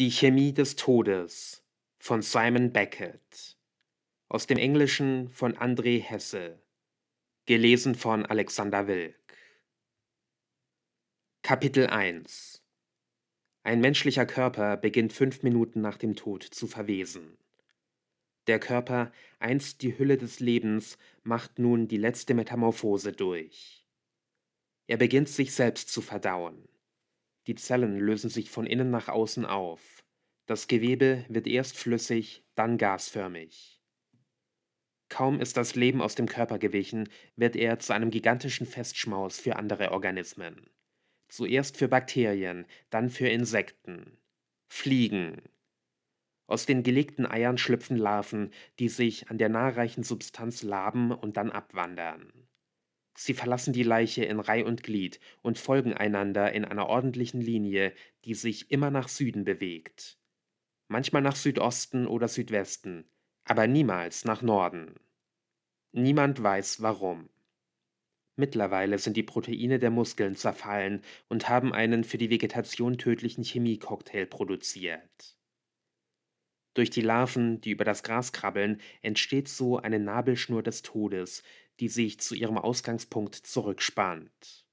Die Chemie des Todes von Simon Beckett aus dem Englischen von André Hesse gelesen von Alexander Wilk Kapitel 1 Ein menschlicher Körper beginnt fünf Minuten nach dem Tod zu verwesen. Der Körper, einst die Hülle des Lebens, macht nun die letzte Metamorphose durch. Er beginnt sich selbst zu verdauen. Die Zellen lösen sich von innen nach außen auf. Das Gewebe wird erst flüssig, dann gasförmig. Kaum ist das Leben aus dem Körper gewichen, wird er zu einem gigantischen Festschmaus für andere Organismen. Zuerst für Bakterien, dann für Insekten. Fliegen. Aus den gelegten Eiern schlüpfen Larven, die sich an der nahreichen Substanz laben und dann abwandern. Sie verlassen die Leiche in Reih und Glied und folgen einander in einer ordentlichen Linie, die sich immer nach Süden bewegt. Manchmal nach Südosten oder Südwesten, aber niemals nach Norden. Niemand weiß warum. Mittlerweile sind die Proteine der Muskeln zerfallen und haben einen für die Vegetation tödlichen Chemiecocktail produziert. Durch die Larven, die über das Gras krabbeln, entsteht so eine Nabelschnur des Todes, die sich zu ihrem Ausgangspunkt zurückspannt.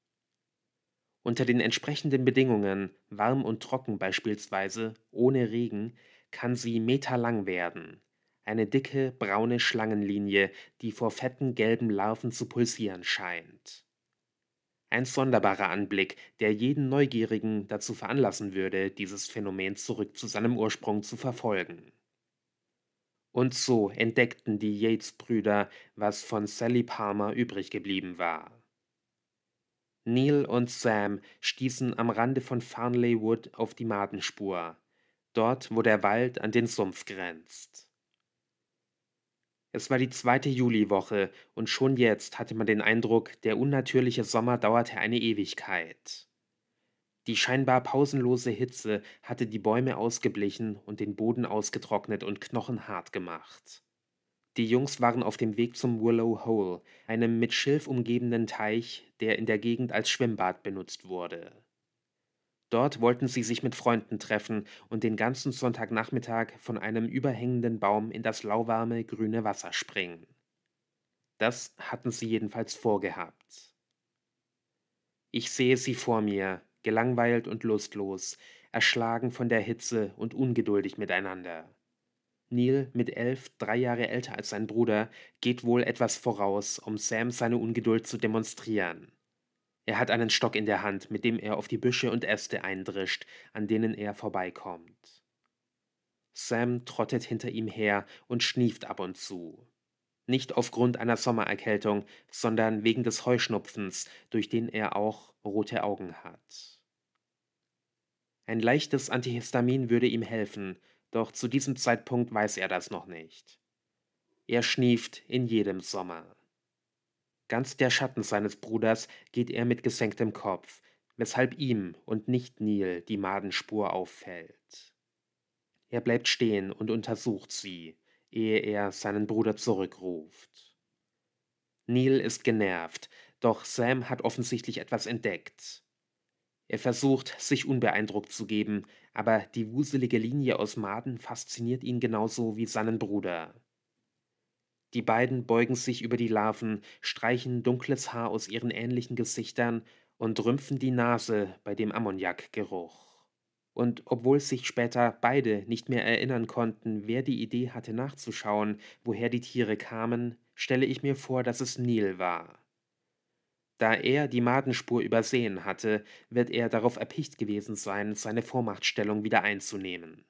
Unter den entsprechenden Bedingungen, warm und trocken beispielsweise, ohne Regen, kann sie meterlang werden. Eine dicke, braune Schlangenlinie, die vor fetten gelben Larven zu pulsieren scheint. Ein sonderbarer Anblick, der jeden Neugierigen dazu veranlassen würde, dieses Phänomen zurück zu seinem Ursprung zu verfolgen. Und so entdeckten die Yates-Brüder, was von Sally Palmer übrig geblieben war. Neil und Sam stießen am Rande von Farnley Wood auf die Madenspur, dort, wo der Wald an den Sumpf grenzt. Es war die zweite Juliwoche und schon jetzt hatte man den Eindruck, der unnatürliche Sommer dauerte eine Ewigkeit. Die scheinbar pausenlose Hitze hatte die Bäume ausgeblichen und den Boden ausgetrocknet und knochenhart gemacht. Die Jungs waren auf dem Weg zum Willow Hole, einem mit Schilf umgebenen Teich, der in der Gegend als Schwimmbad benutzt wurde. Dort wollten sie sich mit Freunden treffen und den ganzen Sonntagnachmittag von einem überhängenden Baum in das lauwarme, grüne Wasser springen. Das hatten sie jedenfalls vorgehabt. Ich sehe sie vor mir, gelangweilt und lustlos, erschlagen von der Hitze und ungeduldig miteinander. Neil, mit elf, drei Jahre älter als sein Bruder, geht wohl etwas voraus, um Sam seine Ungeduld zu demonstrieren. Er hat einen Stock in der Hand, mit dem er auf die Büsche und Äste eindrischt, an denen er vorbeikommt. Sam trottet hinter ihm her und schnieft ab und zu. Nicht aufgrund einer Sommererkältung, sondern wegen des Heuschnupfens, durch den er auch rote Augen hat. Ein leichtes Antihistamin würde ihm helfen, doch zu diesem Zeitpunkt weiß er das noch nicht. Er schnieft in jedem Sommer. Ganz der Schatten seines Bruders geht er mit gesenktem Kopf, weshalb ihm und nicht Neil die Madenspur auffällt. Er bleibt stehen und untersucht sie, ehe er seinen Bruder zurückruft. Neil ist genervt, doch Sam hat offensichtlich etwas entdeckt. Er versucht, sich unbeeindruckt zu geben, aber die wuselige Linie aus Maden fasziniert ihn genauso wie seinen Bruder. Die beiden beugen sich über die Larven, streichen dunkles Haar aus ihren ähnlichen Gesichtern und rümpfen die Nase bei dem Ammoniakgeruch. Und obwohl sich später beide nicht mehr erinnern konnten, wer die Idee hatte nachzuschauen, woher die Tiere kamen, stelle ich mir vor, dass es Neil war. Da er die Madenspur übersehen hatte, wird er darauf erpicht gewesen sein, seine Vormachtstellung wieder einzunehmen.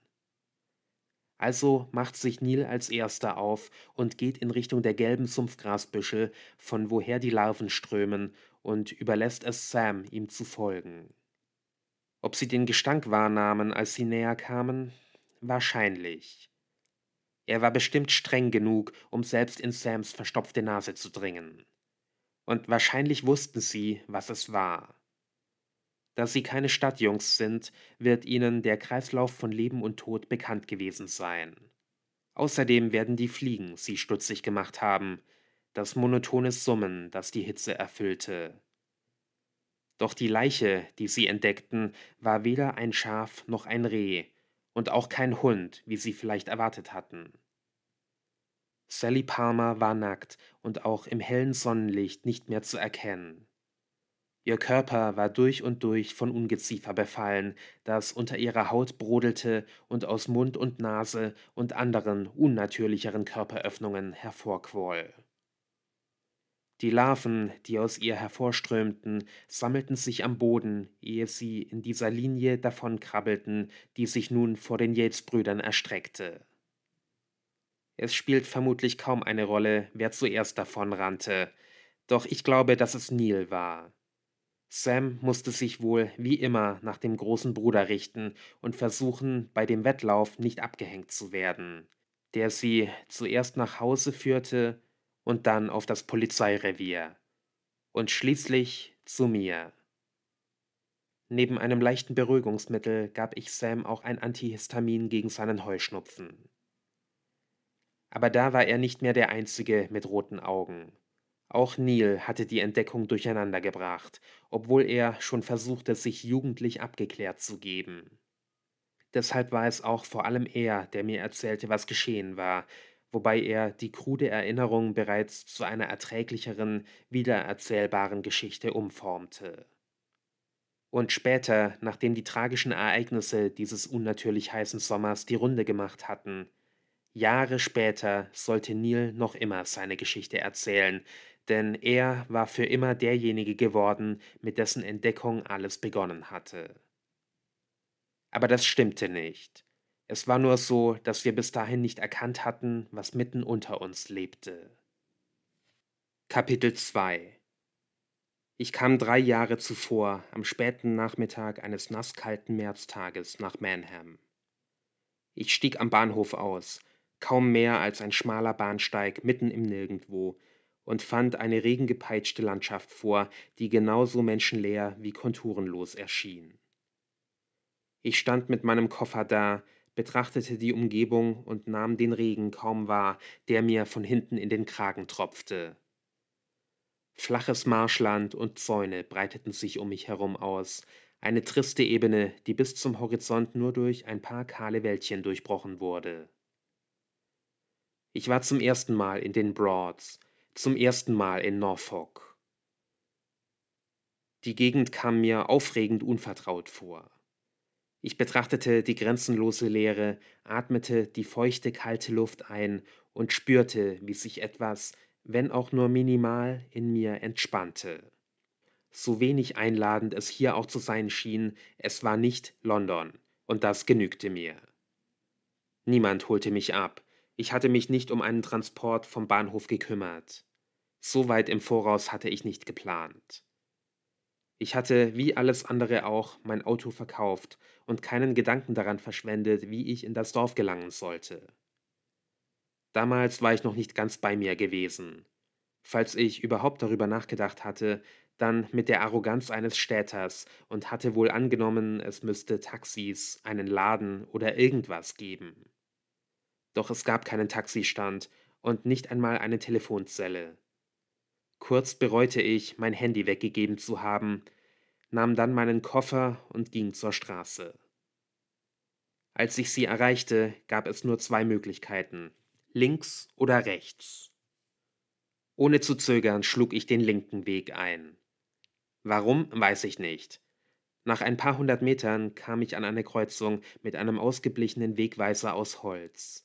Also macht sich Nil als erster auf und geht in Richtung der gelben Sumpfgrasbüschel, von woher die Larven strömen, und überlässt es Sam, ihm zu folgen. Ob sie den Gestank wahrnahmen, als sie näher kamen? Wahrscheinlich. Er war bestimmt streng genug, um selbst in Sams verstopfte Nase zu dringen und wahrscheinlich wussten sie, was es war. Dass sie keine Stadtjungs sind, wird ihnen der Kreislauf von Leben und Tod bekannt gewesen sein. Außerdem werden die Fliegen sie stutzig gemacht haben, das monotone Summen, das die Hitze erfüllte. Doch die Leiche, die sie entdeckten, war weder ein Schaf noch ein Reh und auch kein Hund, wie sie vielleicht erwartet hatten. Sally Palmer war nackt und auch im hellen Sonnenlicht nicht mehr zu erkennen. Ihr Körper war durch und durch von Ungeziefer befallen, das unter ihrer Haut brodelte und aus Mund und Nase und anderen unnatürlicheren Körperöffnungen hervorquoll. Die Larven, die aus ihr hervorströmten, sammelten sich am Boden, ehe sie in dieser Linie davonkrabbelten, die sich nun vor den Yates-Brüdern erstreckte. Es spielt vermutlich kaum eine Rolle, wer zuerst davonrannte, doch ich glaube, dass es Neil war. Sam musste sich wohl wie immer nach dem großen Bruder richten und versuchen, bei dem Wettlauf nicht abgehängt zu werden, der sie zuerst nach Hause führte und dann auf das Polizeirevier und schließlich zu mir. Neben einem leichten Beruhigungsmittel gab ich Sam auch ein Antihistamin gegen seinen Heuschnupfen. Aber da war er nicht mehr der Einzige mit roten Augen. Auch Neil hatte die Entdeckung durcheinandergebracht, obwohl er schon versuchte, sich jugendlich abgeklärt zu geben. Deshalb war es auch vor allem er, der mir erzählte, was geschehen war, wobei er die krude Erinnerung bereits zu einer erträglicheren, wiedererzählbaren Geschichte umformte. Und später, nachdem die tragischen Ereignisse dieses unnatürlich heißen Sommers die Runde gemacht hatten, Jahre später sollte Neil noch immer seine Geschichte erzählen, denn er war für immer derjenige geworden, mit dessen Entdeckung alles begonnen hatte. Aber das stimmte nicht. Es war nur so, dass wir bis dahin nicht erkannt hatten, was mitten unter uns lebte. Kapitel 2 Ich kam drei Jahre zuvor, am späten Nachmittag eines nasskalten Märztages, nach Manham. Ich stieg am Bahnhof aus, kaum mehr als ein schmaler Bahnsteig mitten im Nirgendwo, und fand eine regengepeitschte Landschaft vor, die genauso menschenleer wie konturenlos erschien. Ich stand mit meinem Koffer da, betrachtete die Umgebung und nahm den Regen kaum wahr, der mir von hinten in den Kragen tropfte. Flaches Marschland und Zäune breiteten sich um mich herum aus, eine triste Ebene, die bis zum Horizont nur durch ein paar kahle Wäldchen durchbrochen wurde. Ich war zum ersten Mal in den Broads, zum ersten Mal in Norfolk. Die Gegend kam mir aufregend unvertraut vor. Ich betrachtete die grenzenlose Leere, atmete die feuchte, kalte Luft ein und spürte, wie sich etwas, wenn auch nur minimal, in mir entspannte. So wenig einladend es hier auch zu sein schien, es war nicht London, und das genügte mir. Niemand holte mich ab, ich hatte mich nicht um einen Transport vom Bahnhof gekümmert. So weit im Voraus hatte ich nicht geplant. Ich hatte, wie alles andere auch, mein Auto verkauft und keinen Gedanken daran verschwendet, wie ich in das Dorf gelangen sollte. Damals war ich noch nicht ganz bei mir gewesen. Falls ich überhaupt darüber nachgedacht hatte, dann mit der Arroganz eines Städters und hatte wohl angenommen, es müsste Taxis, einen Laden oder irgendwas geben doch es gab keinen Taxistand und nicht einmal eine Telefonzelle. Kurz bereute ich, mein Handy weggegeben zu haben, nahm dann meinen Koffer und ging zur Straße. Als ich sie erreichte, gab es nur zwei Möglichkeiten, links oder rechts. Ohne zu zögern schlug ich den linken Weg ein. Warum, weiß ich nicht. Nach ein paar hundert Metern kam ich an eine Kreuzung mit einem ausgeblichenen Wegweiser aus Holz.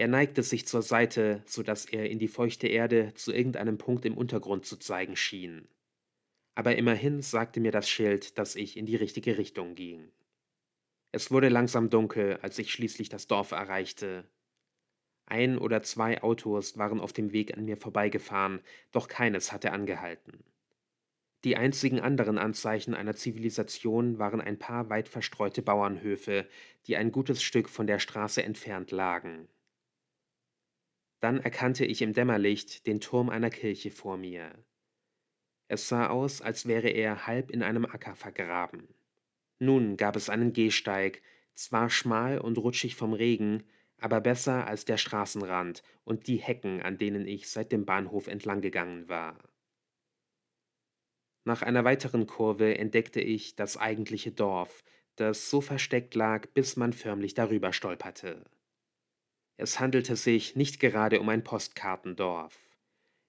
Er neigte sich zur Seite, so dass er in die feuchte Erde zu irgendeinem Punkt im Untergrund zu zeigen schien. Aber immerhin sagte mir das Schild, dass ich in die richtige Richtung ging. Es wurde langsam dunkel, als ich schließlich das Dorf erreichte. Ein oder zwei Autos waren auf dem Weg an mir vorbeigefahren, doch keines hatte angehalten. Die einzigen anderen Anzeichen einer Zivilisation waren ein paar weit verstreute Bauernhöfe, die ein gutes Stück von der Straße entfernt lagen. Dann erkannte ich im Dämmerlicht den Turm einer Kirche vor mir. Es sah aus, als wäre er halb in einem Acker vergraben. Nun gab es einen Gehsteig, zwar schmal und rutschig vom Regen, aber besser als der Straßenrand und die Hecken, an denen ich seit dem Bahnhof entlanggegangen war. Nach einer weiteren Kurve entdeckte ich das eigentliche Dorf, das so versteckt lag, bis man förmlich darüber stolperte. Es handelte sich nicht gerade um ein Postkartendorf.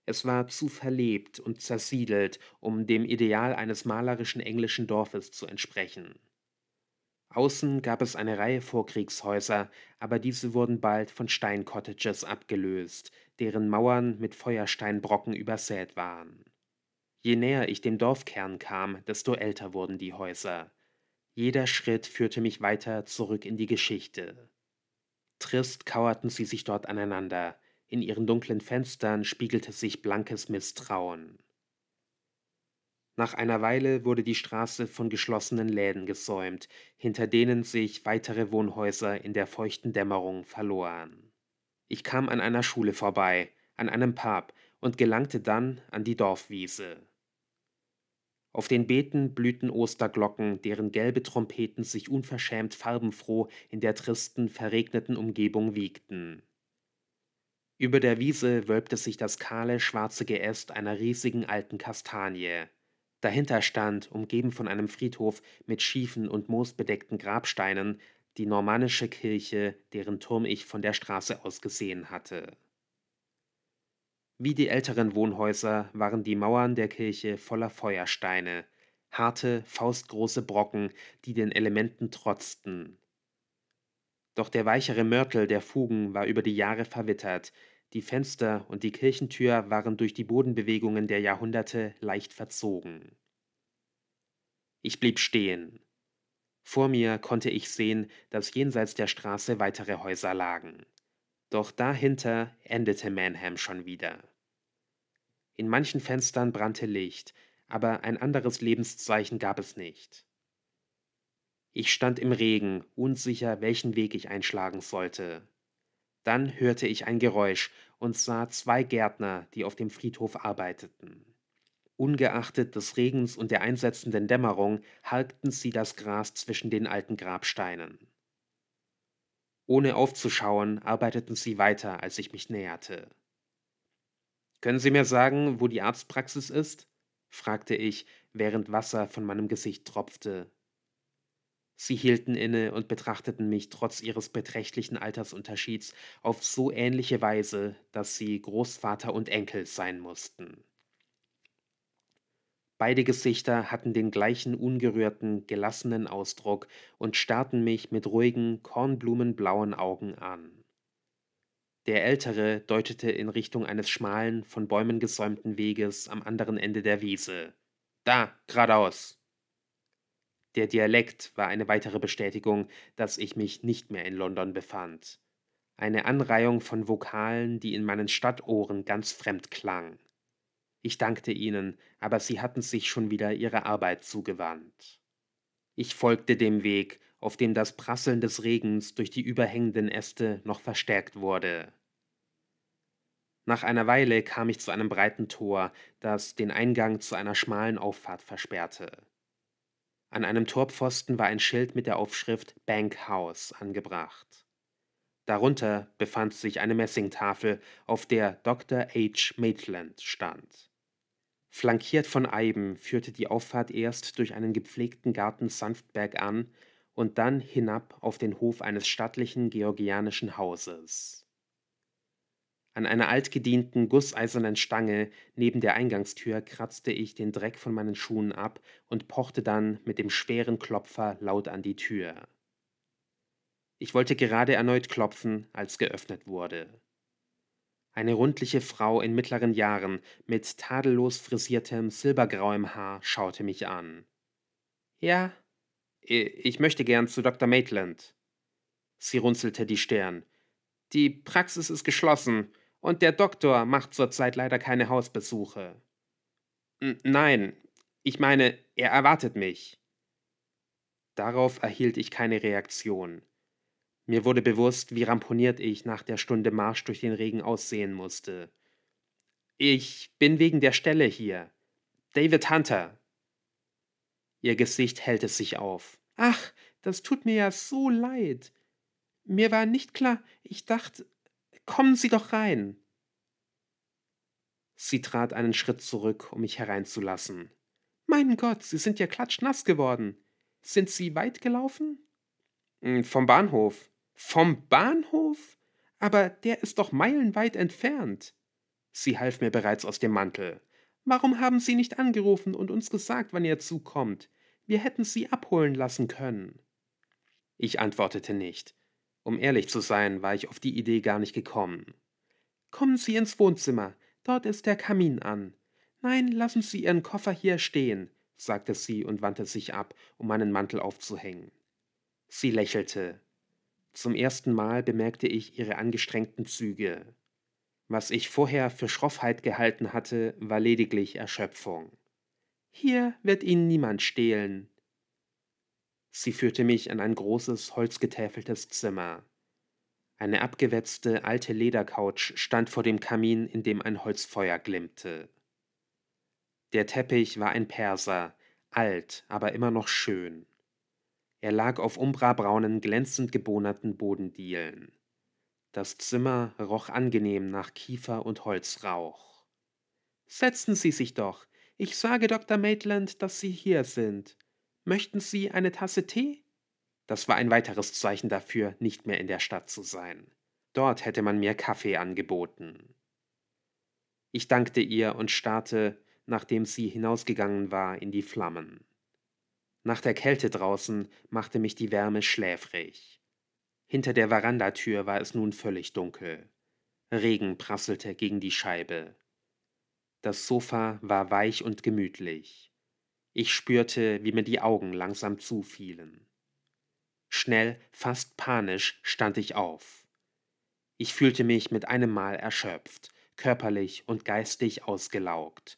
Es war zu verlebt und zersiedelt, um dem Ideal eines malerischen englischen Dorfes zu entsprechen. Außen gab es eine Reihe Vorkriegshäuser, aber diese wurden bald von Steincottages abgelöst, deren Mauern mit Feuersteinbrocken übersät waren. Je näher ich dem Dorfkern kam, desto älter wurden die Häuser. Jeder Schritt führte mich weiter zurück in die Geschichte. Trist kauerten sie sich dort aneinander. In ihren dunklen Fenstern spiegelte sich blankes Misstrauen. Nach einer Weile wurde die Straße von geschlossenen Läden gesäumt, hinter denen sich weitere Wohnhäuser in der feuchten Dämmerung verloren. Ich kam an einer Schule vorbei, an einem Pub und gelangte dann an die Dorfwiese. Auf den Beeten blühten Osterglocken, deren gelbe Trompeten sich unverschämt farbenfroh in der tristen, verregneten Umgebung wiegten. Über der Wiese wölbte sich das kahle, schwarze Geäst einer riesigen alten Kastanie. Dahinter stand, umgeben von einem Friedhof mit schiefen und moosbedeckten Grabsteinen, die normannische Kirche, deren Turm ich von der Straße aus gesehen hatte. Wie die älteren Wohnhäuser waren die Mauern der Kirche voller Feuersteine, harte, faustgroße Brocken, die den Elementen trotzten. Doch der weichere Mörtel der Fugen war über die Jahre verwittert, die Fenster und die Kirchentür waren durch die Bodenbewegungen der Jahrhunderte leicht verzogen. Ich blieb stehen. Vor mir konnte ich sehen, dass jenseits der Straße weitere Häuser lagen. Doch dahinter endete Manham schon wieder. In manchen Fenstern brannte Licht, aber ein anderes Lebenszeichen gab es nicht. Ich stand im Regen, unsicher, welchen Weg ich einschlagen sollte. Dann hörte ich ein Geräusch und sah zwei Gärtner, die auf dem Friedhof arbeiteten. Ungeachtet des Regens und der einsetzenden Dämmerung halkten sie das Gras zwischen den alten Grabsteinen. Ohne aufzuschauen, arbeiteten sie weiter, als ich mich näherte. Können Sie mir sagen, wo die Arztpraxis ist? fragte ich, während Wasser von meinem Gesicht tropfte. Sie hielten inne und betrachteten mich trotz ihres beträchtlichen Altersunterschieds auf so ähnliche Weise, dass sie Großvater und Enkel sein mussten. Beide Gesichter hatten den gleichen ungerührten, gelassenen Ausdruck und starrten mich mit ruhigen, kornblumenblauen Augen an. Der Ältere deutete in Richtung eines schmalen, von Bäumen gesäumten Weges am anderen Ende der Wiese. Da, geradeaus. Der Dialekt war eine weitere Bestätigung, dass ich mich nicht mehr in London befand. Eine Anreihung von Vokalen, die in meinen Stadtohren ganz fremd klang. Ich dankte ihnen, aber sie hatten sich schon wieder ihrer Arbeit zugewandt. Ich folgte dem Weg auf dem das Prasseln des Regens durch die überhängenden Äste noch verstärkt wurde. Nach einer Weile kam ich zu einem breiten Tor, das den Eingang zu einer schmalen Auffahrt versperrte. An einem Torpfosten war ein Schild mit der Aufschrift Bank House angebracht. Darunter befand sich eine Messingtafel, auf der Dr. H. Maitland stand. Flankiert von Eiben führte die Auffahrt erst durch einen gepflegten Garten sanft bergan, und dann hinab auf den Hof eines stattlichen georgianischen Hauses. An einer altgedienten, gusseisernen Stange neben der Eingangstür kratzte ich den Dreck von meinen Schuhen ab und pochte dann mit dem schweren Klopfer laut an die Tür. Ich wollte gerade erneut klopfen, als geöffnet wurde. Eine rundliche Frau in mittleren Jahren mit tadellos frisiertem silbergrauem Haar schaute mich an. Ja, ich möchte gern zu Dr. Maitland. Sie runzelte die Stirn. Die Praxis ist geschlossen und der Doktor macht zurzeit leider keine Hausbesuche. nein, ich meine, er erwartet mich. Darauf erhielt ich keine Reaktion. Mir wurde bewusst, wie ramponiert ich nach der Stunde Marsch durch den Regen aussehen musste. Ich bin wegen der Stelle hier. David Hunter, Ihr Gesicht hält es sich auf. Ach, das tut mir ja so leid. Mir war nicht klar, ich dachte, kommen Sie doch rein. Sie trat einen Schritt zurück, um mich hereinzulassen. Mein Gott, Sie sind ja klatschnass geworden. Sind Sie weit gelaufen? Hm, vom Bahnhof. Vom Bahnhof? Aber der ist doch meilenweit entfernt. Sie half mir bereits aus dem Mantel. Warum haben Sie nicht angerufen und uns gesagt, wann Ihr Zug kommt? Wir hätten Sie abholen lassen können. Ich antwortete nicht. Um ehrlich zu sein, war ich auf die Idee gar nicht gekommen. Kommen Sie ins Wohnzimmer, dort ist der Kamin an. Nein, lassen Sie Ihren Koffer hier stehen, sagte sie und wandte sich ab, um meinen Mantel aufzuhängen. Sie lächelte. Zum ersten Mal bemerkte ich ihre angestrengten Züge. Was ich vorher für Schroffheit gehalten hatte, war lediglich Erschöpfung. Hier wird Ihnen niemand stehlen. Sie führte mich in ein großes, holzgetäfeltes Zimmer. Eine abgewetzte alte Ledercouch stand vor dem Kamin, in dem ein Holzfeuer glimmte. Der Teppich war ein Perser, alt, aber immer noch schön. Er lag auf umbrabraunen, glänzend gebohnerten Bodendielen. Das Zimmer roch angenehm nach Kiefer und Holzrauch. Setzen Sie sich doch. Ich sage Dr. Maitland, dass Sie hier sind. Möchten Sie eine Tasse Tee? Das war ein weiteres Zeichen dafür, nicht mehr in der Stadt zu sein. Dort hätte man mir Kaffee angeboten. Ich dankte ihr und starrte, nachdem sie hinausgegangen war, in die Flammen. Nach der Kälte draußen machte mich die Wärme schläfrig. Hinter der Verandatür war es nun völlig dunkel. Regen prasselte gegen die Scheibe. Das Sofa war weich und gemütlich. Ich spürte, wie mir die Augen langsam zufielen. Schnell, fast panisch, stand ich auf. Ich fühlte mich mit einem Mal erschöpft, körperlich und geistig ausgelaugt.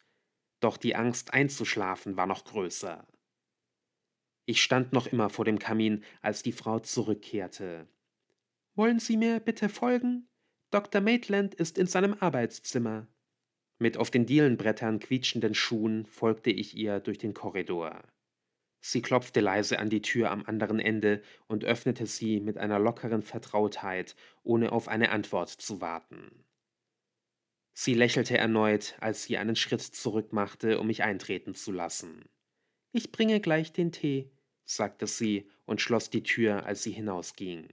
Doch die Angst einzuschlafen war noch größer. Ich stand noch immer vor dem Kamin, als die Frau zurückkehrte. Wollen Sie mir bitte folgen? Dr. Maitland ist in seinem Arbeitszimmer. Mit auf den Dielenbrettern quietschenden Schuhen folgte ich ihr durch den Korridor. Sie klopfte leise an die Tür am anderen Ende und öffnete sie mit einer lockeren Vertrautheit, ohne auf eine Antwort zu warten. Sie lächelte erneut, als sie einen Schritt zurückmachte, um mich eintreten zu lassen. Ich bringe gleich den Tee, sagte sie und schloss die Tür, als sie hinausging.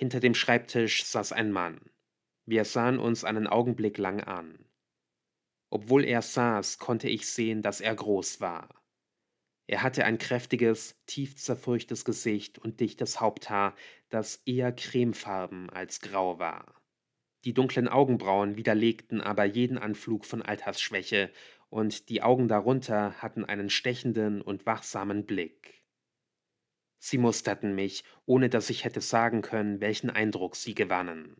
Hinter dem Schreibtisch saß ein Mann. Wir sahen uns einen Augenblick lang an. Obwohl er saß, konnte ich sehen, dass er groß war. Er hatte ein kräftiges, tief zerfurchtes Gesicht und dichtes Haupthaar, das eher cremefarben als grau war. Die dunklen Augenbrauen widerlegten aber jeden Anflug von Altersschwäche, und die Augen darunter hatten einen stechenden und wachsamen Blick. Sie musterten mich, ohne dass ich hätte sagen können, welchen Eindruck sie gewannen.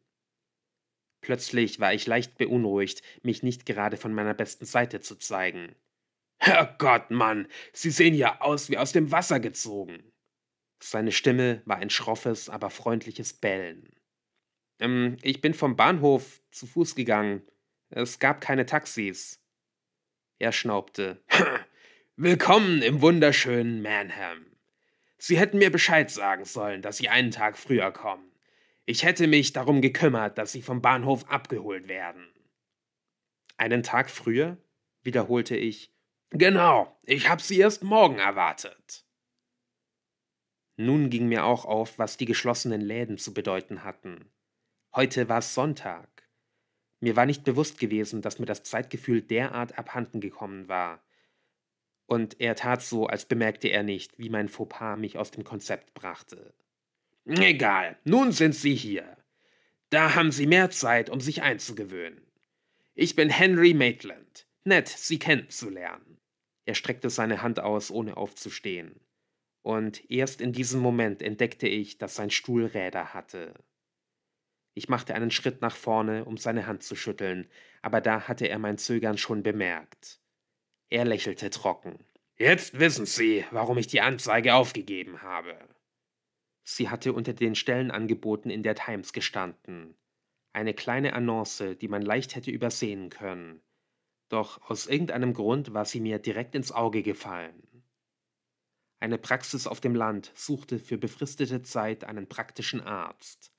Plötzlich war ich leicht beunruhigt, mich nicht gerade von meiner besten Seite zu zeigen. Herrgott, Mann, Sie sehen ja aus wie aus dem Wasser gezogen. Seine Stimme war ein schroffes, aber freundliches Bellen. Ähm, ich bin vom Bahnhof zu Fuß gegangen. Es gab keine Taxis. Er schnaubte. Willkommen im wunderschönen Manham. Sie hätten mir Bescheid sagen sollen, dass Sie einen Tag früher kommen. Ich hätte mich darum gekümmert, dass Sie vom Bahnhof abgeholt werden. Einen Tag früher? wiederholte ich. Genau, ich habe Sie erst morgen erwartet. Nun ging mir auch auf, was die geschlossenen Läden zu bedeuten hatten. Heute war Sonntag. Mir war nicht bewusst gewesen, dass mir das Zeitgefühl derart abhanden gekommen war und er tat so, als bemerkte er nicht, wie mein Fauxpas mich aus dem Konzept brachte. Egal, nun sind Sie hier. Da haben Sie mehr Zeit, um sich einzugewöhnen. Ich bin Henry Maitland. Nett, Sie kennenzulernen. Er streckte seine Hand aus, ohne aufzustehen. Und erst in diesem Moment entdeckte ich, dass sein Stuhl Räder hatte. Ich machte einen Schritt nach vorne, um seine Hand zu schütteln, aber da hatte er mein Zögern schon bemerkt. Er lächelte trocken. Jetzt wissen Sie, warum ich die Anzeige aufgegeben habe. Sie hatte unter den Stellenangeboten in der Times gestanden. Eine kleine Annonce, die man leicht hätte übersehen können. Doch aus irgendeinem Grund war sie mir direkt ins Auge gefallen. Eine Praxis auf dem Land suchte für befristete Zeit einen praktischen Arzt.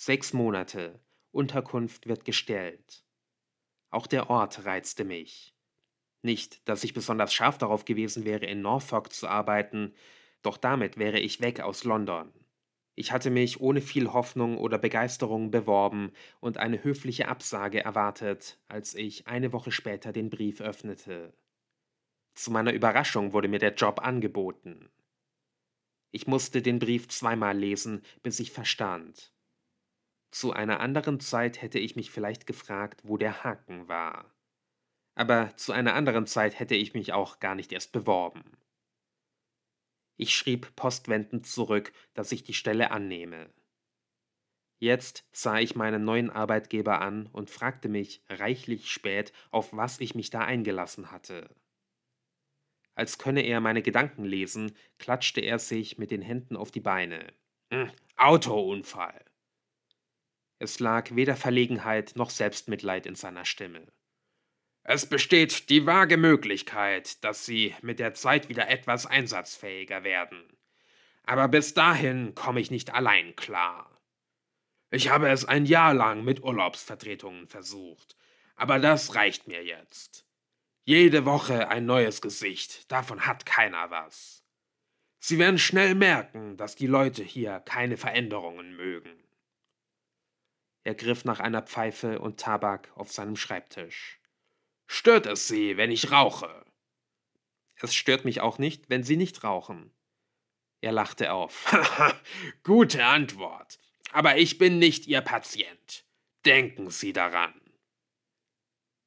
Sechs Monate, Unterkunft wird gestellt. Auch der Ort reizte mich. Nicht, dass ich besonders scharf darauf gewesen wäre, in Norfolk zu arbeiten, doch damit wäre ich weg aus London. Ich hatte mich ohne viel Hoffnung oder Begeisterung beworben und eine höfliche Absage erwartet, als ich eine Woche später den Brief öffnete. Zu meiner Überraschung wurde mir der Job angeboten. Ich musste den Brief zweimal lesen, bis ich verstand. Zu einer anderen Zeit hätte ich mich vielleicht gefragt, wo der Haken war aber zu einer anderen Zeit hätte ich mich auch gar nicht erst beworben. Ich schrieb postwendend zurück, dass ich die Stelle annehme. Jetzt sah ich meinen neuen Arbeitgeber an und fragte mich reichlich spät, auf was ich mich da eingelassen hatte. Als könne er meine Gedanken lesen, klatschte er sich mit den Händen auf die Beine. Hm, Autounfall. Es lag weder Verlegenheit noch Selbstmitleid in seiner Stimme. Es besteht die vage Möglichkeit, dass sie mit der Zeit wieder etwas einsatzfähiger werden. Aber bis dahin komme ich nicht allein klar. Ich habe es ein Jahr lang mit Urlaubsvertretungen versucht, aber das reicht mir jetzt. Jede Woche ein neues Gesicht, davon hat keiner was. Sie werden schnell merken, dass die Leute hier keine Veränderungen mögen. Er griff nach einer Pfeife und Tabak auf seinem Schreibtisch. Stört es Sie, wenn ich rauche? Es stört mich auch nicht, wenn Sie nicht rauchen. Er lachte auf. Gute Antwort. Aber ich bin nicht Ihr Patient. Denken Sie daran.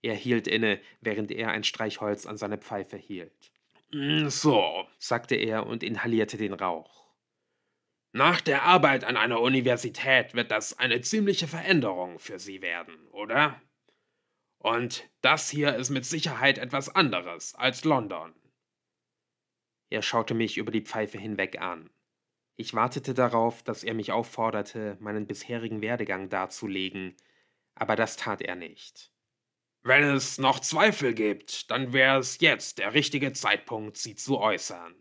Er hielt inne, während er ein Streichholz an seine Pfeife hielt. Mm, so, sagte er und inhalierte den Rauch. Nach der Arbeit an einer Universität wird das eine ziemliche Veränderung für Sie werden, oder? Und das hier ist mit Sicherheit etwas anderes als London. Er schaute mich über die Pfeife hinweg an. Ich wartete darauf, dass er mich aufforderte, meinen bisherigen Werdegang darzulegen, aber das tat er nicht. Wenn es noch Zweifel gibt, dann wäre es jetzt der richtige Zeitpunkt, sie zu äußern.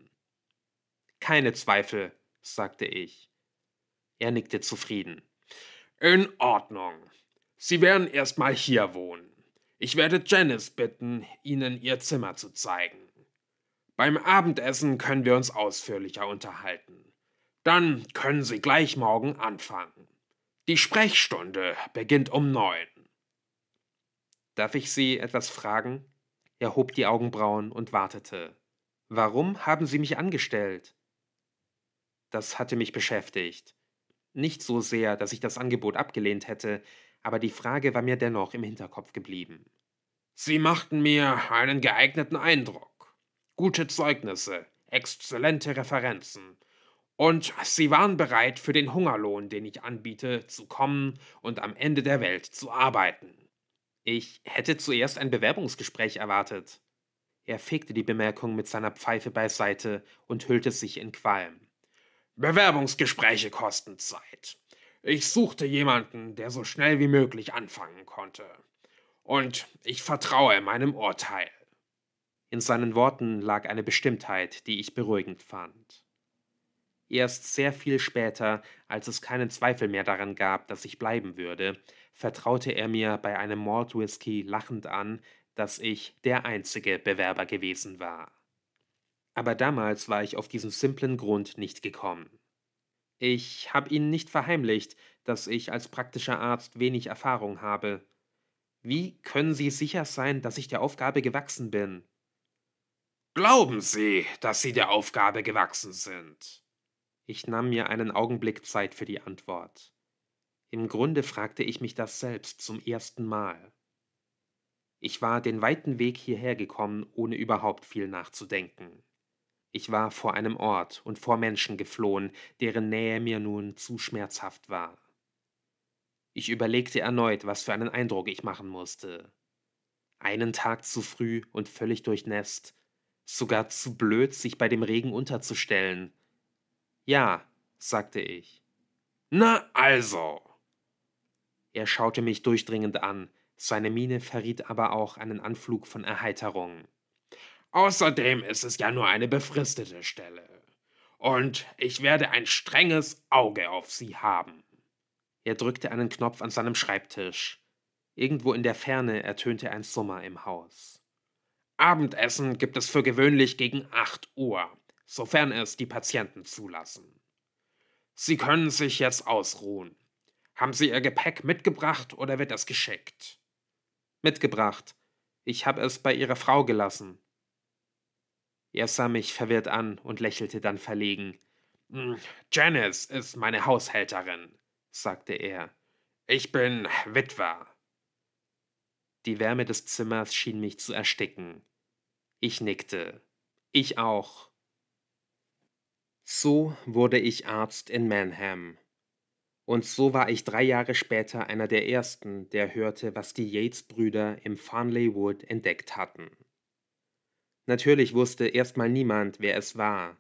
Keine Zweifel, sagte ich. Er nickte zufrieden. In Ordnung. Sie werden erstmal hier wohnen. Ich werde Janice bitten, Ihnen ihr Zimmer zu zeigen. Beim Abendessen können wir uns ausführlicher unterhalten. Dann können Sie gleich morgen anfangen. Die Sprechstunde beginnt um neun. Darf ich Sie etwas fragen? Er hob die Augenbrauen und wartete. Warum haben Sie mich angestellt? Das hatte mich beschäftigt. Nicht so sehr, dass ich das Angebot abgelehnt hätte, aber die Frage war mir dennoch im Hinterkopf geblieben. Sie machten mir einen geeigneten Eindruck. Gute Zeugnisse, exzellente Referenzen. Und sie waren bereit, für den Hungerlohn, den ich anbiete, zu kommen und am Ende der Welt zu arbeiten. Ich hätte zuerst ein Bewerbungsgespräch erwartet. Er fegte die Bemerkung mit seiner Pfeife beiseite und hüllte sich in Qualm. Bewerbungsgespräche kosten Zeit. Ich suchte jemanden, der so schnell wie möglich anfangen konnte. Und ich vertraue meinem Urteil. In seinen Worten lag eine Bestimmtheit, die ich beruhigend fand. Erst sehr viel später, als es keinen Zweifel mehr daran gab, dass ich bleiben würde, vertraute er mir bei einem Malt lachend an, dass ich der einzige Bewerber gewesen war. Aber damals war ich auf diesen simplen Grund nicht gekommen. Ich habe Ihnen nicht verheimlicht, dass ich als praktischer Arzt wenig Erfahrung habe. Wie können Sie sicher sein, dass ich der Aufgabe gewachsen bin? Glauben Sie, dass Sie der Aufgabe gewachsen sind? Ich nahm mir einen Augenblick Zeit für die Antwort. Im Grunde fragte ich mich das selbst zum ersten Mal. Ich war den weiten Weg hierher gekommen, ohne überhaupt viel nachzudenken. Ich war vor einem Ort und vor Menschen geflohen, deren Nähe mir nun zu schmerzhaft war. Ich überlegte erneut, was für einen Eindruck ich machen musste. Einen Tag zu früh und völlig durchnässt, sogar zu blöd, sich bei dem Regen unterzustellen. Ja, sagte ich. Na also. Er schaute mich durchdringend an, seine Miene verriet aber auch einen Anflug von Erheiterung. Außerdem ist es ja nur eine befristete Stelle. Und ich werde ein strenges Auge auf sie haben. Er drückte einen Knopf an seinem Schreibtisch. Irgendwo in der Ferne ertönte ein Summer im Haus. Abendessen gibt es für gewöhnlich gegen 8 Uhr, sofern es die Patienten zulassen. Sie können sich jetzt ausruhen. Haben Sie Ihr Gepäck mitgebracht oder wird es geschickt? Mitgebracht. Ich habe es bei Ihrer Frau gelassen. Er sah mich verwirrt an und lächelte dann verlegen. Hm, Janice ist meine Haushälterin, sagte er. Ich bin Witwer. Die Wärme des Zimmers schien mich zu ersticken. Ich nickte. Ich auch. So wurde ich Arzt in Manham. Und so war ich drei Jahre später einer der ersten, der hörte, was die Yates-Brüder im Farnley Wood entdeckt hatten. Natürlich wusste erstmal niemand, wer es war.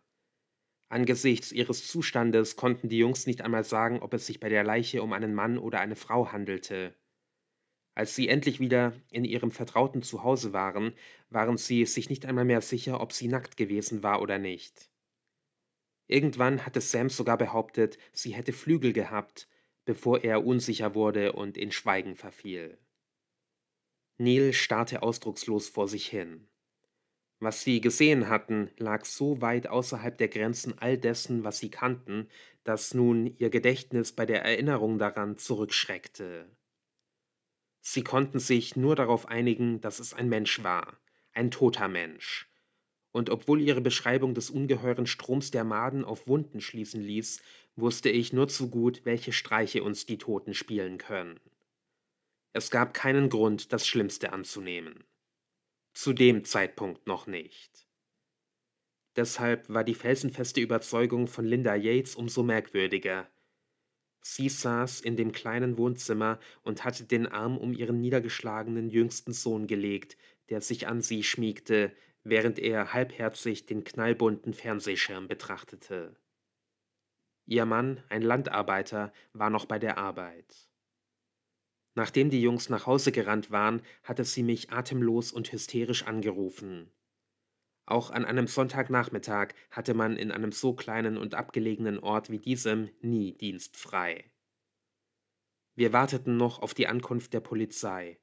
Angesichts ihres Zustandes konnten die Jungs nicht einmal sagen, ob es sich bei der Leiche um einen Mann oder eine Frau handelte. Als sie endlich wieder in ihrem vertrauten Zuhause waren, waren sie sich nicht einmal mehr sicher, ob sie nackt gewesen war oder nicht. Irgendwann hatte Sam sogar behauptet, sie hätte Flügel gehabt, bevor er unsicher wurde und in Schweigen verfiel. Neil starrte ausdruckslos vor sich hin. Was sie gesehen hatten, lag so weit außerhalb der Grenzen all dessen, was sie kannten, dass nun ihr Gedächtnis bei der Erinnerung daran zurückschreckte. Sie konnten sich nur darauf einigen, dass es ein Mensch war, ein toter Mensch. Und obwohl ihre Beschreibung des ungeheuren Stroms der Maden auf Wunden schließen ließ, wusste ich nur zu gut, welche Streiche uns die Toten spielen können. Es gab keinen Grund, das Schlimmste anzunehmen zu dem Zeitpunkt noch nicht. Deshalb war die felsenfeste Überzeugung von Linda Yates umso merkwürdiger. Sie saß in dem kleinen Wohnzimmer und hatte den Arm um ihren niedergeschlagenen jüngsten Sohn gelegt, der sich an sie schmiegte, während er halbherzig den knallbunten Fernsehschirm betrachtete. Ihr Mann, ein Landarbeiter, war noch bei der Arbeit. Nachdem die Jungs nach Hause gerannt waren, hatte sie mich atemlos und hysterisch angerufen. Auch an einem Sonntagnachmittag hatte man in einem so kleinen und abgelegenen Ort wie diesem nie Dienst frei. Wir warteten noch auf die Ankunft der Polizei.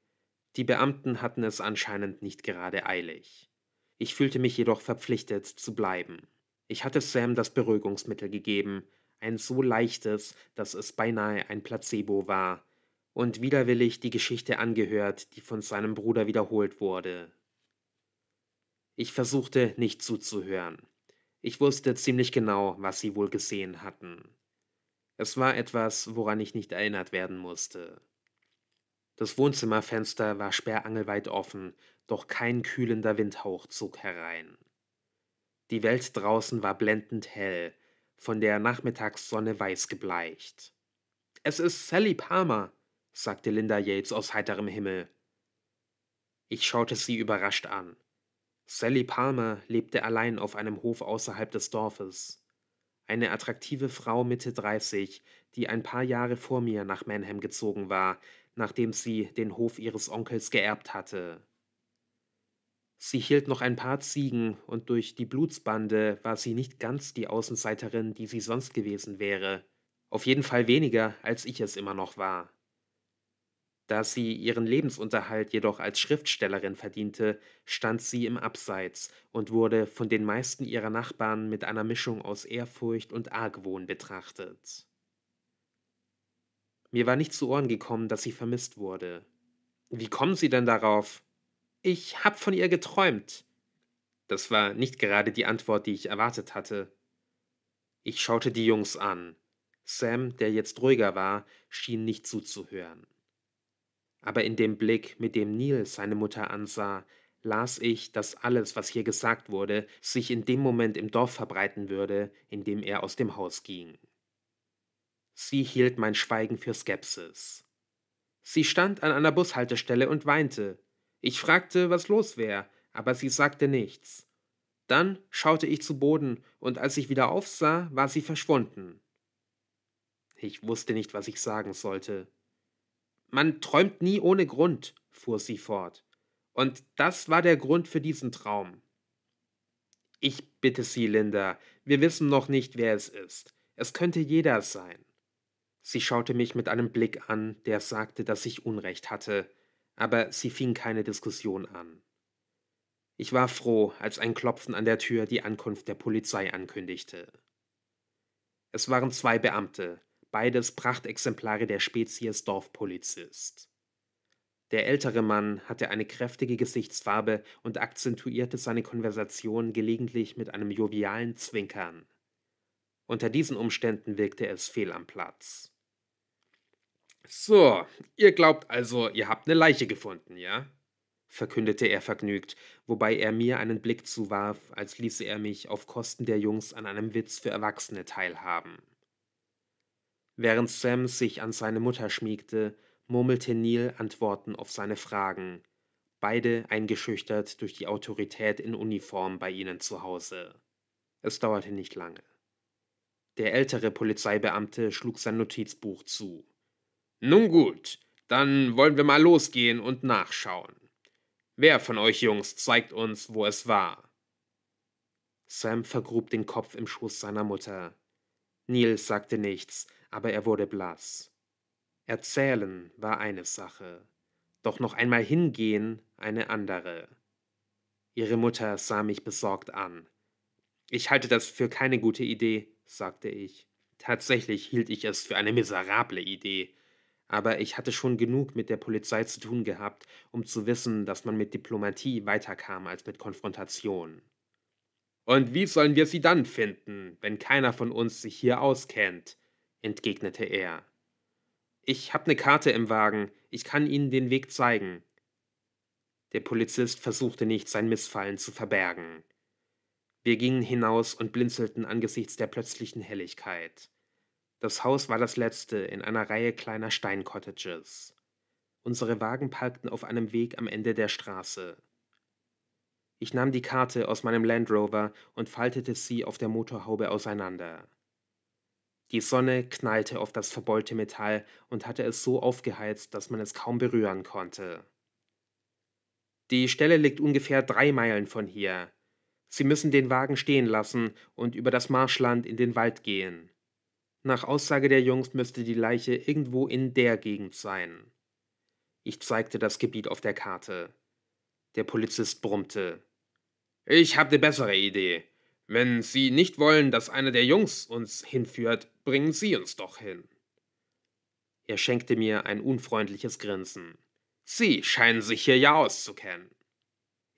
Die Beamten hatten es anscheinend nicht gerade eilig. Ich fühlte mich jedoch verpflichtet zu bleiben. Ich hatte Sam das Beruhigungsmittel gegeben, ein so leichtes, dass es beinahe ein Placebo war, und widerwillig die Geschichte angehört, die von seinem Bruder wiederholt wurde. Ich versuchte nicht zuzuhören. Ich wusste ziemlich genau, was sie wohl gesehen hatten. Es war etwas, woran ich nicht erinnert werden musste. Das Wohnzimmerfenster war sperrangelweit offen, doch kein kühlender Windhauch zog herein. Die Welt draußen war blendend hell, von der Nachmittagssonne weiß gebleicht. Es ist Sally Palmer, sagte Linda Yates aus heiterem Himmel. Ich schaute sie überrascht an. Sally Palmer lebte allein auf einem Hof außerhalb des Dorfes. Eine attraktive Frau Mitte 30, die ein paar Jahre vor mir nach Manham gezogen war, nachdem sie den Hof ihres Onkels geerbt hatte. Sie hielt noch ein paar Ziegen und durch die Blutsbande war sie nicht ganz die Außenseiterin, die sie sonst gewesen wäre. Auf jeden Fall weniger, als ich es immer noch war. Da sie ihren Lebensunterhalt jedoch als Schriftstellerin verdiente, stand sie im Abseits und wurde von den meisten ihrer Nachbarn mit einer Mischung aus Ehrfurcht und Argwohn betrachtet. Mir war nicht zu Ohren gekommen, dass sie vermisst wurde. Wie kommen Sie denn darauf? Ich hab von ihr geträumt. Das war nicht gerade die Antwort, die ich erwartet hatte. Ich schaute die Jungs an. Sam, der jetzt ruhiger war, schien nicht zuzuhören aber in dem Blick, mit dem Neil seine Mutter ansah, las ich, dass alles, was hier gesagt wurde, sich in dem Moment im Dorf verbreiten würde, in dem er aus dem Haus ging. Sie hielt mein Schweigen für Skepsis. Sie stand an einer Bushaltestelle und weinte. Ich fragte, was los wäre, aber sie sagte nichts. Dann schaute ich zu Boden, und als ich wieder aufsah, war sie verschwunden. Ich wusste nicht, was ich sagen sollte. Man träumt nie ohne Grund, fuhr sie fort. Und das war der Grund für diesen Traum. Ich bitte Sie, Linda, wir wissen noch nicht, wer es ist. Es könnte jeder sein. Sie schaute mich mit einem Blick an, der sagte, dass ich Unrecht hatte, aber sie fing keine Diskussion an. Ich war froh, als ein Klopfen an der Tür die Ankunft der Polizei ankündigte. Es waren zwei Beamte, beides Prachtexemplare der Spezies Dorfpolizist. Der ältere Mann hatte eine kräftige Gesichtsfarbe und akzentuierte seine Konversation gelegentlich mit einem jovialen Zwinkern. Unter diesen Umständen wirkte es fehl am Platz. So, ihr glaubt also, ihr habt eine Leiche gefunden, ja? verkündete er vergnügt, wobei er mir einen Blick zuwarf, als ließe er mich auf Kosten der Jungs an einem Witz für Erwachsene teilhaben. Während Sam sich an seine Mutter schmiegte, murmelte Neil Antworten auf seine Fragen, beide eingeschüchtert durch die Autorität in Uniform bei ihnen zu Hause. Es dauerte nicht lange. Der ältere Polizeibeamte schlug sein Notizbuch zu. Nun gut, dann wollen wir mal losgehen und nachschauen. Wer von euch Jungs zeigt uns, wo es war? Sam vergrub den Kopf im Schoß seiner Mutter. Neil sagte nichts, aber er wurde blass. Erzählen war eine Sache, doch noch einmal hingehen eine andere. Ihre Mutter sah mich besorgt an. Ich halte das für keine gute Idee, sagte ich. Tatsächlich hielt ich es für eine miserable Idee, aber ich hatte schon genug mit der Polizei zu tun gehabt, um zu wissen, dass man mit Diplomatie weiterkam als mit Konfrontation. Und wie sollen wir sie dann finden, wenn keiner von uns sich hier auskennt? entgegnete er. Ich habe eine Karte im Wagen, ich kann Ihnen den Weg zeigen. Der Polizist versuchte nicht, sein Missfallen zu verbergen. Wir gingen hinaus und blinzelten angesichts der plötzlichen Helligkeit. Das Haus war das letzte in einer Reihe kleiner Steincottages. Unsere Wagen parkten auf einem Weg am Ende der Straße. Ich nahm die Karte aus meinem Land Rover und faltete sie auf der Motorhaube auseinander. Die Sonne knallte auf das verbeulte Metall und hatte es so aufgeheizt, dass man es kaum berühren konnte. Die Stelle liegt ungefähr drei Meilen von hier. Sie müssen den Wagen stehen lassen und über das Marschland in den Wald gehen. Nach Aussage der Jungs müsste die Leiche irgendwo in der Gegend sein. Ich zeigte das Gebiet auf der Karte. Der Polizist brummte. Ich habe eine bessere Idee. Wenn Sie nicht wollen, dass einer der Jungs uns hinführt, bringen Sie uns doch hin. Er schenkte mir ein unfreundliches Grinsen. Sie scheinen sich hier ja auszukennen.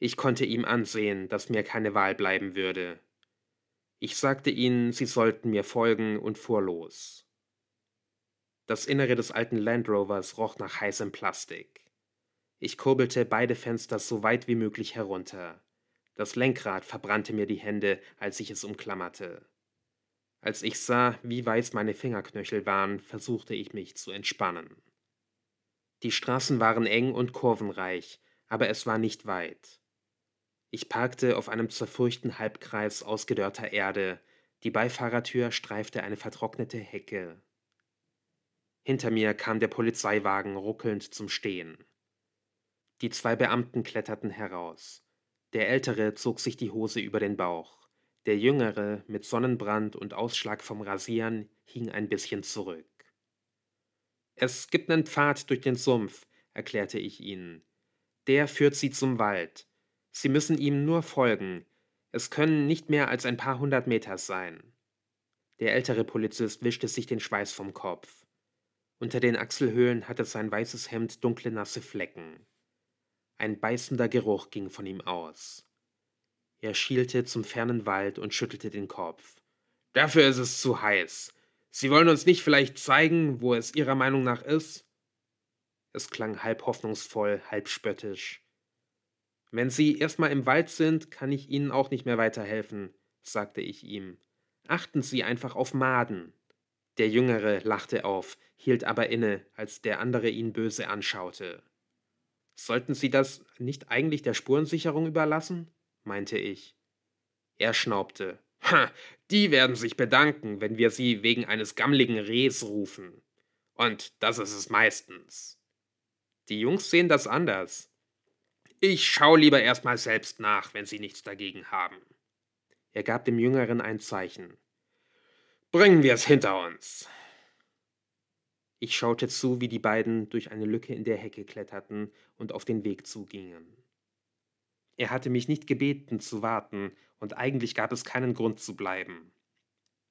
Ich konnte ihm ansehen, dass mir keine Wahl bleiben würde. Ich sagte ihnen, sie sollten mir folgen und fuhr los. Das Innere des alten Land Rovers roch nach heißem Plastik. Ich kurbelte beide Fenster so weit wie möglich herunter. Das Lenkrad verbrannte mir die Hände, als ich es umklammerte. Als ich sah, wie weiß meine Fingerknöchel waren, versuchte ich mich zu entspannen. Die Straßen waren eng und kurvenreich, aber es war nicht weit. Ich parkte auf einem zerfurchten Halbkreis ausgedörrter Erde, die Beifahrertür streifte eine vertrocknete Hecke. Hinter mir kam der Polizeiwagen ruckelnd zum Stehen. Die zwei Beamten kletterten heraus. Der Ältere zog sich die Hose über den Bauch. Der Jüngere, mit Sonnenbrand und Ausschlag vom Rasieren, hing ein bisschen zurück. Es gibt einen Pfad durch den Sumpf, erklärte ich ihnen. Der führt sie zum Wald. Sie müssen ihm nur folgen. Es können nicht mehr als ein paar hundert Meter sein. Der ältere Polizist wischte sich den Schweiß vom Kopf. Unter den Achselhöhlen hatte sein weißes Hemd dunkle nasse Flecken. Ein beißender Geruch ging von ihm aus. Er schielte zum fernen Wald und schüttelte den Kopf. Dafür ist es zu heiß. Sie wollen uns nicht vielleicht zeigen, wo es Ihrer Meinung nach ist? Es klang halb hoffnungsvoll, halb spöttisch. Wenn Sie erstmal im Wald sind, kann ich Ihnen auch nicht mehr weiterhelfen, sagte ich ihm. Achten Sie einfach auf Maden. Der Jüngere lachte auf, hielt aber inne, als der andere ihn böse anschaute. Sollten Sie das nicht eigentlich der Spurensicherung überlassen? meinte ich. Er schnaubte. Ha, die werden sich bedanken, wenn wir sie wegen eines gammligen Rehs rufen. Und das ist es meistens. Die Jungs sehen das anders. Ich schau lieber erstmal selbst nach, wenn sie nichts dagegen haben. Er gab dem Jüngeren ein Zeichen. Bringen wir es hinter uns. Ich schaute zu, wie die beiden durch eine Lücke in der Hecke kletterten und auf den Weg zugingen. Er hatte mich nicht gebeten zu warten, und eigentlich gab es keinen Grund zu bleiben.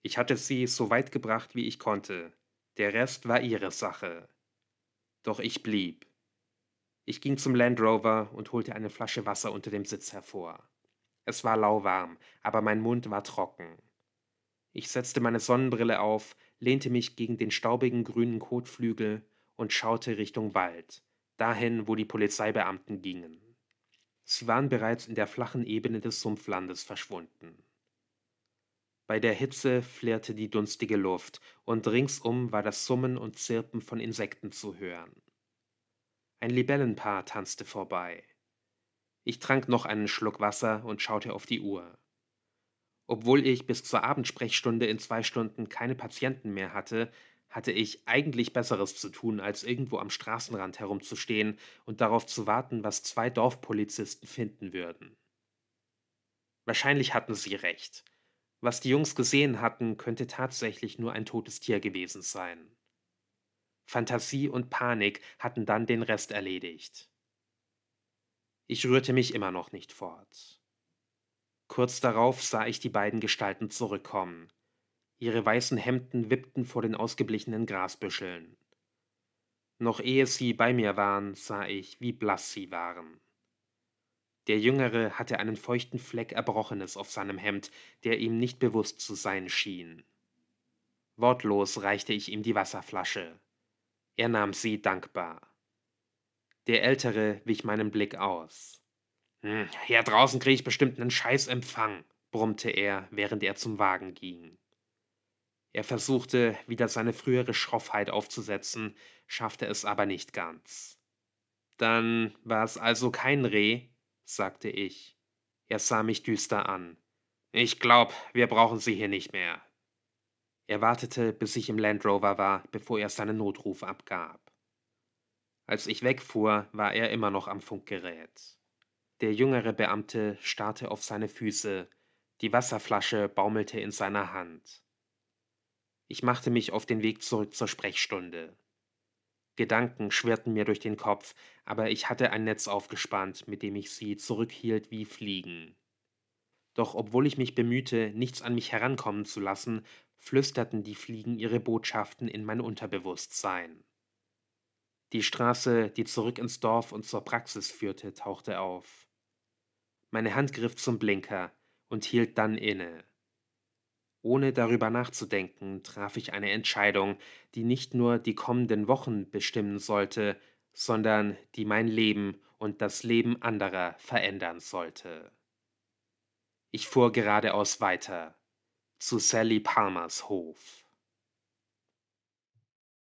Ich hatte sie so weit gebracht, wie ich konnte. Der Rest war ihre Sache. Doch ich blieb. Ich ging zum Land Rover und holte eine Flasche Wasser unter dem Sitz hervor. Es war lauwarm, aber mein Mund war trocken. Ich setzte meine Sonnenbrille auf lehnte mich gegen den staubigen grünen Kotflügel und schaute Richtung Wald, dahin, wo die Polizeibeamten gingen. Sie waren bereits in der flachen Ebene des Sumpflandes verschwunden. Bei der Hitze flirrte die dunstige Luft, und ringsum war das Summen und Zirpen von Insekten zu hören. Ein Libellenpaar tanzte vorbei. Ich trank noch einen Schluck Wasser und schaute auf die Uhr. Obwohl ich bis zur Abendsprechstunde in zwei Stunden keine Patienten mehr hatte, hatte ich eigentlich Besseres zu tun, als irgendwo am Straßenrand herumzustehen und darauf zu warten, was zwei Dorfpolizisten finden würden. Wahrscheinlich hatten sie recht. Was die Jungs gesehen hatten, könnte tatsächlich nur ein totes Tier gewesen sein. Fantasie und Panik hatten dann den Rest erledigt. Ich rührte mich immer noch nicht fort. Kurz darauf sah ich die beiden Gestalten zurückkommen. Ihre weißen Hemden wippten vor den ausgeblichenen Grasbüscheln. Noch ehe sie bei mir waren, sah ich, wie blass sie waren. Der Jüngere hatte einen feuchten Fleck Erbrochenes auf seinem Hemd, der ihm nicht bewusst zu sein schien. Wortlos reichte ich ihm die Wasserflasche. Er nahm sie dankbar. Der Ältere wich meinen Blick aus. Hm, hier draußen kriege ich bestimmt einen Scheißempfang, brummte er, während er zum Wagen ging. Er versuchte, wieder seine frühere Schroffheit aufzusetzen, schaffte es aber nicht ganz. Dann war es also kein Reh, sagte ich. Er sah mich düster an. Ich glaub, wir brauchen sie hier nicht mehr. Er wartete, bis ich im Land Rover war, bevor er seinen Notruf abgab. Als ich wegfuhr, war er immer noch am Funkgerät. Der jüngere Beamte starrte auf seine Füße, die Wasserflasche baumelte in seiner Hand. Ich machte mich auf den Weg zurück zur Sprechstunde. Gedanken schwirrten mir durch den Kopf, aber ich hatte ein Netz aufgespannt, mit dem ich sie zurückhielt wie Fliegen. Doch obwohl ich mich bemühte, nichts an mich herankommen zu lassen, flüsterten die Fliegen ihre Botschaften in mein Unterbewusstsein. Die Straße, die zurück ins Dorf und zur Praxis führte, tauchte auf. Meine Hand griff zum Blinker und hielt dann inne. Ohne darüber nachzudenken, traf ich eine Entscheidung, die nicht nur die kommenden Wochen bestimmen sollte, sondern die mein Leben und das Leben anderer verändern sollte. Ich fuhr geradeaus weiter zu Sally Palmers Hof.